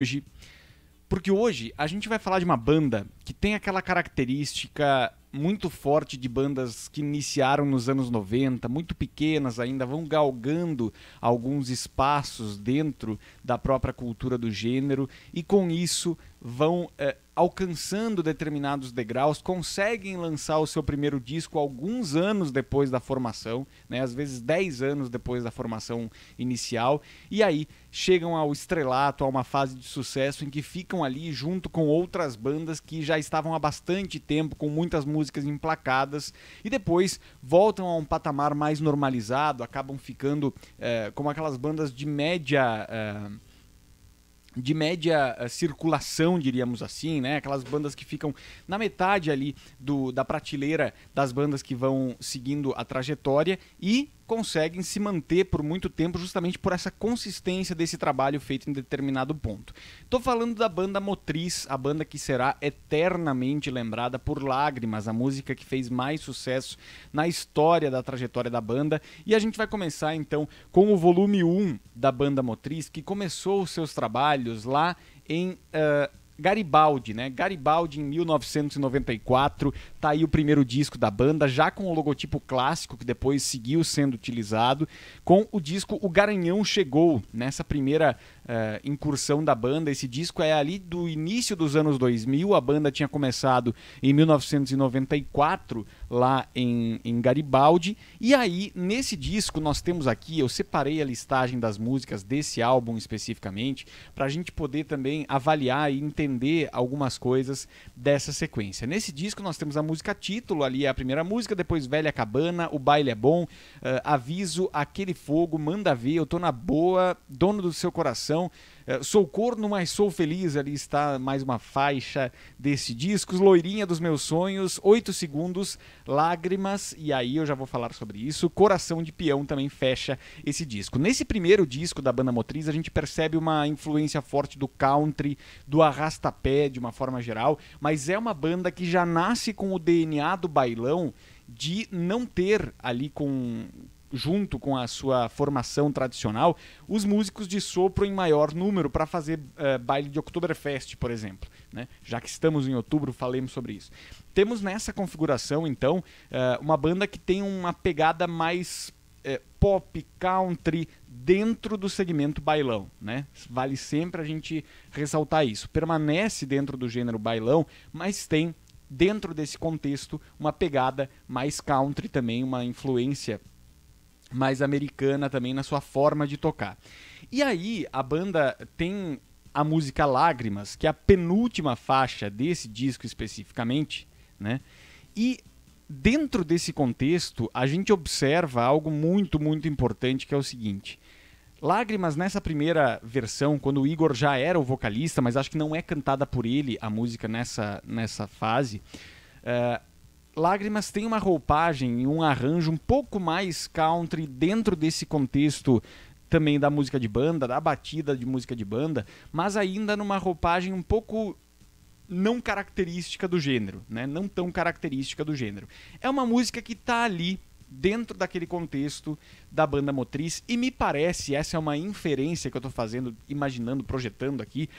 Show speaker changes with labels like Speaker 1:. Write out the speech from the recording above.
Speaker 1: hoje. Porque hoje a gente vai falar de uma banda que tem aquela característica muito forte de bandas que iniciaram nos anos 90, muito pequenas ainda, vão galgando alguns espaços dentro da própria cultura do gênero e com isso vão é, alcançando determinados degraus, conseguem lançar o seu primeiro disco alguns anos depois da formação, né? às vezes 10 anos depois da formação inicial, e aí chegam ao estrelato, a uma fase de sucesso em que ficam ali junto com outras bandas que já estavam há bastante tempo com muitas músicas emplacadas e depois voltam a um patamar mais normalizado, acabam ficando é, como aquelas bandas de média. É, de média eh, circulação, diríamos assim, né? Aquelas bandas que ficam na metade ali do, da prateleira das bandas que vão seguindo a trajetória e conseguem se manter por muito tempo justamente por essa consistência desse trabalho feito em determinado ponto. Estou falando da banda Motriz, a banda que será eternamente lembrada por Lágrimas, a música que fez mais sucesso na história da trajetória da banda, e a gente vai começar então com o volume 1 da banda Motriz, que começou os seus trabalhos lá em uh, Garibaldi, né? Garibaldi em 1994, tá aí o primeiro disco da banda, já com o logotipo clássico que depois seguiu sendo utilizado, com o disco O Garanhão Chegou, nessa primeira eh, incursão da banda. Esse disco é ali do início dos anos 2000. A banda tinha começado em 1994, lá em, em Garibaldi. E aí, nesse disco, nós temos aqui, eu separei a listagem das músicas desse álbum especificamente, para a gente poder também avaliar e entender algumas coisas dessa sequência. Nesse disco, nós temos a música título, ali é a primeira música, depois Velha Cabana, O Baile é Bom, uh, Aviso, Aquele Fogo, Manda Ver, Eu Tô na Boa, Dono do Seu Coração. Então, eh, Sou Corno, mas Sou Feliz, ali está mais uma faixa desse disco. Loirinha dos Meus Sonhos, 8 Segundos, Lágrimas, e aí eu já vou falar sobre isso. Coração de Peão também fecha esse disco. Nesse primeiro disco da banda motriz, a gente percebe uma influência forte do country, do arrastapé de uma forma geral, mas é uma banda que já nasce com o DNA do bailão de não ter ali com junto com a sua formação tradicional, os músicos de sopro em maior número para fazer uh, baile de Oktoberfest, por exemplo. Né? Já que estamos em outubro, falemos sobre isso. Temos nessa configuração, então, uh, uma banda que tem uma pegada mais uh, pop, country, dentro do segmento bailão, né? Vale sempre a gente ressaltar isso. Permanece dentro do gênero bailão, mas tem dentro desse contexto uma pegada mais country também, uma influência mais americana também na sua forma de tocar. E aí a banda tem a música Lágrimas, que é a penúltima faixa desse disco especificamente, né? E dentro desse contexto, a gente observa algo muito, muito importante que é o seguinte: Lágrimas nessa primeira versão, quando o Igor já era o vocalista, mas acho que não é cantada por ele a música nessa, nessa fase. Uh, Lágrimas tem uma roupagem e um arranjo um pouco mais country dentro desse contexto também da música de banda, da batida de música de banda, mas ainda numa roupagem um pouco não característica do gênero, né? Não tão característica do gênero. É uma música que está ali dentro daquele contexto da banda motriz e me parece, essa é uma inferência que eu estou fazendo, imaginando, projetando aqui,